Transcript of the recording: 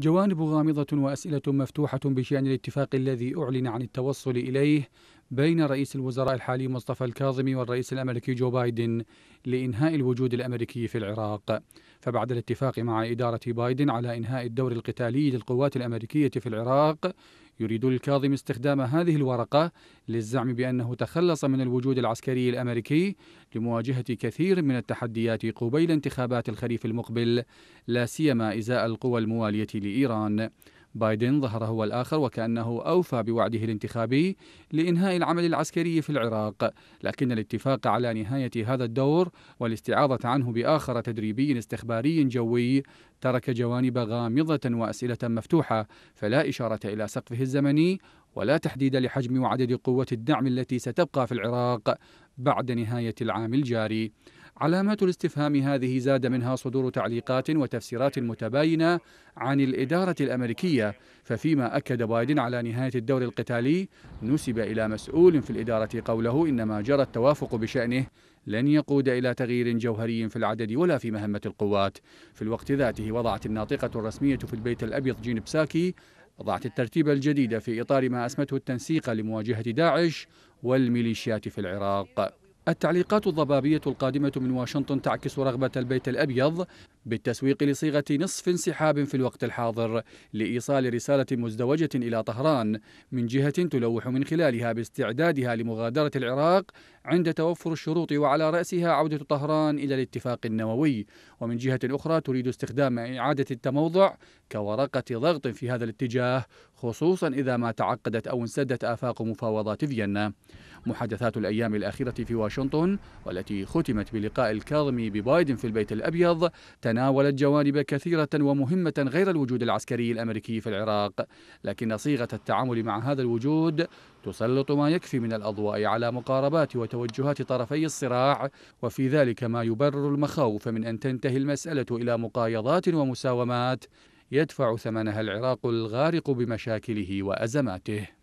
جوانب غامضة وأسئلة مفتوحة بشأن الاتفاق الذي أعلن عن التوصل إليه بين رئيس الوزراء الحالي مصطفى الكاظمي والرئيس الامريكي جو بايدن لانهاء الوجود الامريكي في العراق، فبعد الاتفاق مع اداره بايدن على انهاء الدور القتالي للقوات الامريكيه في العراق، يريد الكاظم استخدام هذه الورقه للزعم بانه تخلص من الوجود العسكري الامريكي لمواجهه كثير من التحديات قبيل انتخابات الخريف المقبل، لا سيما ازاء القوى المواليه لايران. بايدن ظهر هو الآخر وكأنه أوفى بوعده الانتخابي لإنهاء العمل العسكري في العراق لكن الاتفاق على نهاية هذا الدور والاستعاضة عنه بآخر تدريبي استخباري جوي ترك جوانب غامضة وأسئلة مفتوحة فلا إشارة إلى سقفه الزمني ولا تحديد لحجم وعدد قوة الدعم التي ستبقى في العراق بعد نهاية العام الجاري علامات الاستفهام هذه زاد منها صدور تعليقات وتفسيرات متباينه عن الاداره الامريكيه ففيما اكد بايدن على نهايه الدور القتالي نسب الى مسؤول في الاداره قوله ان ما جرى التوافق بشانه لن يقود الى تغيير جوهري في العدد ولا في مهمه القوات في الوقت ذاته وضعت الناطقه الرسميه في البيت الابيض جين بساكي وضعت الترتيب الجديد في اطار ما اسمته التنسيق لمواجهه داعش والميليشيات في العراق التعليقات الضبابية القادمة من واشنطن تعكس رغبة البيت الأبيض بالتسويق لصيغة نصف انسحاب في الوقت الحاضر لإيصال رسالة مزدوجة إلى طهران من جهة تلوح من خلالها باستعدادها لمغادرة العراق عند توفر الشروط وعلى رأسها عودة طهران إلى الاتفاق النووي ومن جهة أخرى تريد استخدام إعادة التموضع كورقة ضغط في هذا الاتجاه خصوصا إذا ما تعقدت أو انسدت آفاق مفاوضات فيينا محادثات الأيام الأخيرة في واشنطن والتي ختمت بلقاء الكاظمي ببايدن في البيت الأبيض تناولت جوانب كثيرة ومهمة غير الوجود العسكري الأمريكي في العراق لكن صيغة التعامل مع هذا الوجود تسلط ما يكفي من الأضواء على مقاربات وتوجهات توجهات طرفي الصراع وفي ذلك ما يبرر المخاوف من أن تنتهي المسألة إلى مقايضات ومساومات يدفع ثمنها العراق الغارق بمشاكله وأزماته